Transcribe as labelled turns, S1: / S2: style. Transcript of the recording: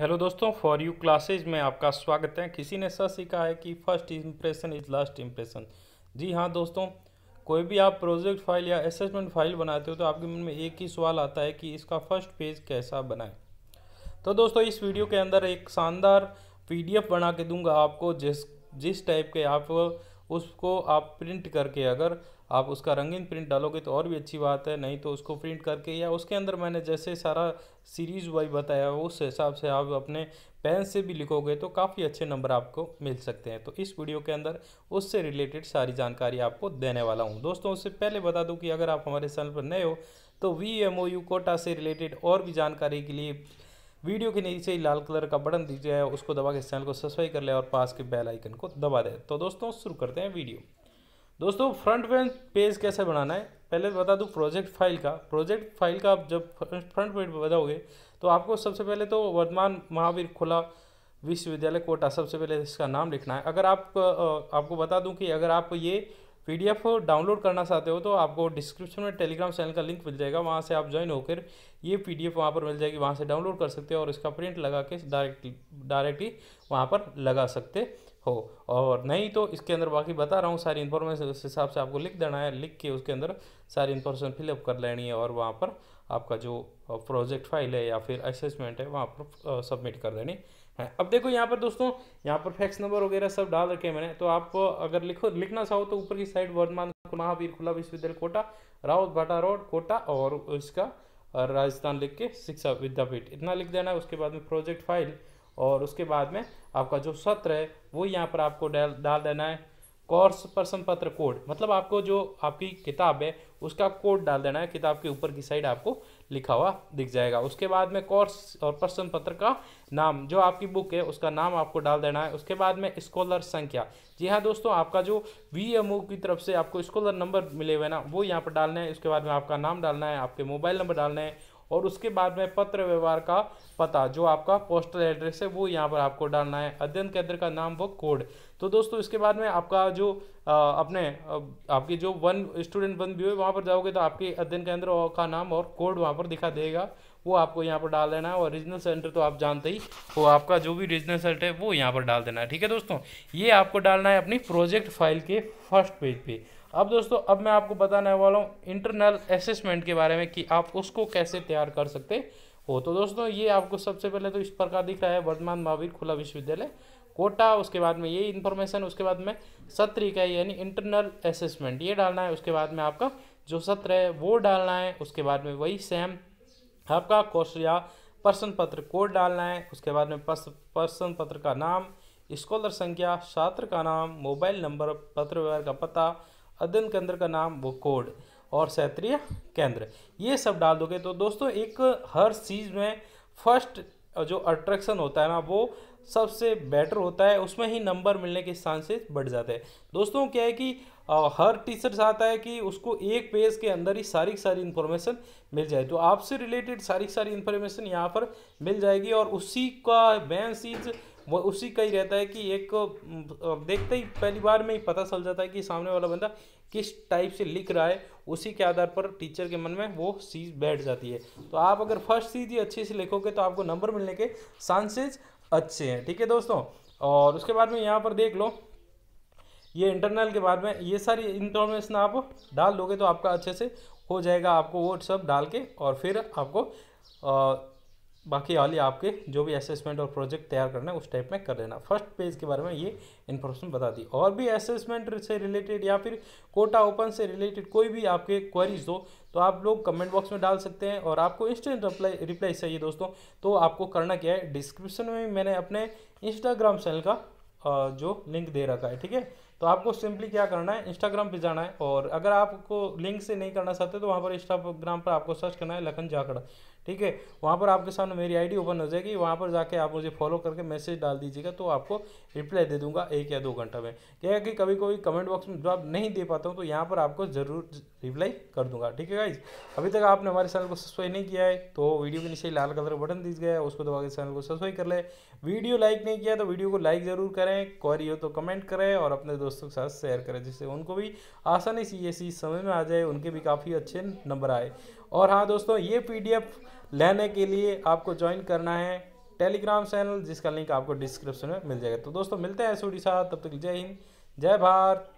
S1: hello दोस्तों for you classes में आपका स्वागत है किसी ने सर सीखा है कि first impression is last impression जी हाँ दोस्तों कोई भी आप प्रोजेक्ट फाइल या असेसमेंट फाइल बनाते हो तो आपके मन में एक ही सवाल आता है कि इसका फर्स्ट पेज कैसा बनाए तो दोस्तों इस वीडियो के अंदर एक शानदार एफ बना के दूंगा आपको जिस जिस टाइप के आप उसको आप प्रिंट करके अगर आप उसका रंगीन प्रिंट डालोगे तो और भी अच्छी बात है नहीं तो उसको प्रिंट करके या उसके अंदर मैंने जैसे सारा सीरीज़ वाइज बताया उस हिसाब से आप अपने पेन से भी लिखोगे तो काफ़ी अच्छे नंबर आपको मिल सकते हैं तो इस वीडियो के अंदर उससे रिलेटेड सारी जानकारी आपको देने वाला हूँ दोस्तों उससे पहले बता दूँ कि अगर आप हमारे चैनल पर नए हो तो V M O U Kota से रिलेटेड और भी जानकारी के लिए वीडियो के नीचे ही लाल कलर का बटन दीजिए उसको दबा के चैनल को सब्सक्राइब कर ले और पास के बेल आइकन को दबा दें तो दोस्तों शुरू करते हैं वीडियो दोस्तों फ्रंट पेज पेज कैसे बनाना है पहले बता दूँ प्रोजेक्ट फाइल का प्रोजेक्ट फाइल का आप जब फ्रंट पेज पर बताओगे तो आपको सबसे पहले तो वर्धमान महावीर खुला विश्वविद्यालय कोटा सबसे पहले इसका नाम लिखना है अगर आप आपको बता दूं कि अगर आप ये पीडीएफ डाउनलोड करना चाहते हो तो आपको डिस्क्रिप्शन में टेलीग्राम चैनल का लिंक मिल जाएगा वहाँ से आप ज्वाइन होकर ये पीडीएफ वहाँ पर मिल जाएगी वहाँ से डाउनलोड कर सकते हो और इसका प्रिंट लगा के डायरेक्टली डायरेक्टली वहाँ पर लगा सकते हो और नहीं तो इसके अंदर बाकी बता रहा हूँ सारी इन्फॉर्मेशन उस हिसाब से आपको लिख देना है लिख के उसके अंदर सारी इन्फॉर्मेशन फिलअप कर लेनी है और वहाँ पर आपका जो प्रोजेक्ट फाइल है या फिर असेसमेंट है वहाँ पर सबमिट कर देनी है अब देखो यहाँ पर दोस्तों यहाँ पर फैक्स नंबर वगैरह सब डाल रखे मैंने तो आप अगर लिखो लिखना चाहो तो ऊपर की साइड वर्धमान महावीर खुला विश्वविद्यालय कोटा राउत भाटा रोड कोटा और इसका राजस्थान लिख के शिक्षा विद्यापीठ इतना लिख देना है उसके बाद में प्रोजेक्ट फाइल और उसके बाद में आपका जो सत्र है वो यहाँ पर आपको डाल डाल देना है कोर्स प्रश्न पत्र कोड मतलब आपको जो आपकी किताब है उसका कोड डाल देना है किताब के ऊपर की साइड आपको लिखा हुआ दिख जाएगा उसके बाद में कोर्स और प्रश्न पत्र का नाम जो आपकी बुक है उसका नाम आपको डाल देना है उसके बाद में स्कॉलर संख्या जी हाँ दोस्तों आपका जो वी एम ओ की तरफ से आपको स्कॉलर नंबर मिले हुए ना वो यहाँ पर डालना है उसके बाद में आपका नाम डालना है आपके मोबाइल नंबर डालना है और उसके बाद में पत्र व्यवहार का पता जो आपका पोस्टल एड्रेस है वो यहाँ पर आपको डालना है अध्ययन केंद्र का नाम व कोड तो दोस्तों इसके बाद में आपका जो आ, अपने आपके आपकी जो वन स्टूडेंट वन व्यू है वहाँ पर जाओगे तो आपके अध्ययन केंद्र का नाम और कोड वहाँ पर दिखा देगा वो आपको यहाँ पर डाल देना है और रीजनल सेंटर तो आप जानते ही वो आपका जो भी रीजनल सेंटर है वो यहाँ पर डाल देना है ठीक है दोस्तों ये आपको डालना है अपनी प्रोजेक्ट फाइल के फर्स्ट पेज पे अब दोस्तों अब मैं आपको बताने वाला हूँ इंटरनल असेसमेंट के बारे में कि आप उसको कैसे तैयार कर सकते हो तो दोस्तों ये आपको सबसे पहले तो इस प्रकार दिख रहा है वर्धमान महावीर खुला विश्वविद्यालय कोटा उसके बाद में ये इन्फॉर्मेशन उसके बाद में सत्र यानी इंटरनल असेसमेंट ये डालना है उसके बाद में आपका जो सत्र है वो डालना है उसके बाद में वही सेम आपका कोर्स या प्रश्न पत्र कोड डालना है उसके बाद में प्रश्न पत्र का नाम स्कॉलर संख्या छात्र का नाम मोबाइल नंबर पत्र व्यवहार का पता अध्ययन केंद्र का नाम वो कोड और क्षेत्रीय केंद्र ये सब डाल दोगे तो दोस्तों एक हर चीज़ में फर्स्ट जो अट्रैक्शन होता है ना वो सबसे बेटर होता है उसमें ही नंबर मिलने के चांसेस बढ़ जाते हैं दोस्तों क्या है कि आ, हर टीचर चाहता है कि उसको एक पेज के अंदर ही सारी सारी इन्फॉर्मेशन मिल जाए तो आपसे रिलेटेड सारी सारी इन्फॉर्मेशन यहाँ पर मिल जाएगी और उसी का बैन चीज़ वो उसी का ही रहता है कि एक देखते ही पहली बार में ही पता चल जाता है कि सामने वाला बंदा किस टाइप से लिख रहा है उसी के आधार पर टीचर के मन में वो चीज़ बैठ जाती है तो आप अगर फर्स्ट चीज़ ही अच्छे से लिखोगे तो आपको नंबर मिलने के चांसेज अच्छे हैं ठीक है दोस्तों और उसके बाद में यहाँ पर देख लो ये इंटरनल के बाद में ये सारी इंफॉर्मेशन आप डाल दोगे तो आपका अच्छे से हो जाएगा आपको वो सब डाल के और फिर आपको आ, बाकी वाली आपके जो भी असेसमेंट और प्रोजेक्ट तैयार करना है उस टाइप में कर देना फर्स्ट पेज के बारे में ये इन्फॉर्मेशन बता दी और भी असेसमेंट से रिलेटेड या फिर कोटा ओपन से रिलेटेड कोई भी आपके क्वेरीज हो तो आप लोग कमेंट बॉक्स में डाल सकते हैं और आपको इंस्टेंट रिप्लाई रिप्लाई चाहिए दोस्तों तो आपको करना क्या है डिस्क्रिप्शन में मैंने अपने इंस्टाग्राम चैनल का जो लिंक दे रखा है ठीक है तो आपको सिंपली क्या करना है इंस्टाग्राम पे जाना है और अगर आपको लिंक से नहीं करना चाहते तो वहाँ पर इंस्टाग्राम पर आपको सर्च करना है लखन जाखड़ा ठीक है वहाँ पर आपके सामने मेरी आईडी ओपन हो जाएगी वहाँ पर जाके आप मुझे फॉलो करके मैसेज डाल दीजिएगा तो आपको रिप्लाई दे दूंगा एक या दो घंटा में क्या कि कभी कभी कमेंट बॉक्स में जवाब नहीं दे पाता हूँ तो यहाँ पर आपको ज़रूर रिप्लाई कर दूंगा ठीक है गाइज अभी तक आपने हमारे चैनल को सब्सक्राइब नहीं किया है तो वीडियो के नीचे लाल कलर बटन दिख गया है उसको दबा के चैनल को सब्सक्राइब कर ले वीडियो लाइक नहीं किया तो वीडियो को लाइक ज़रूर करें क्वारी हो तो कमेंट करें और अपने दोस्तों के साथ शेयर करें जिससे उनको भी आसानी से ये चीज़ समझ में आ जाए उनके भी काफ़ी अच्छे नंबर आए और हाँ दोस्तों ये पीडीएफ लेने के लिए आपको ज्वाइन करना है टेलीग्राम चैनल जिसका लिंक आपको डिस्क्रिप्शन में मिल जाएगा तो दोस्तों मिलते हैं सूरी साहब तब तक जय हिंद जय भारत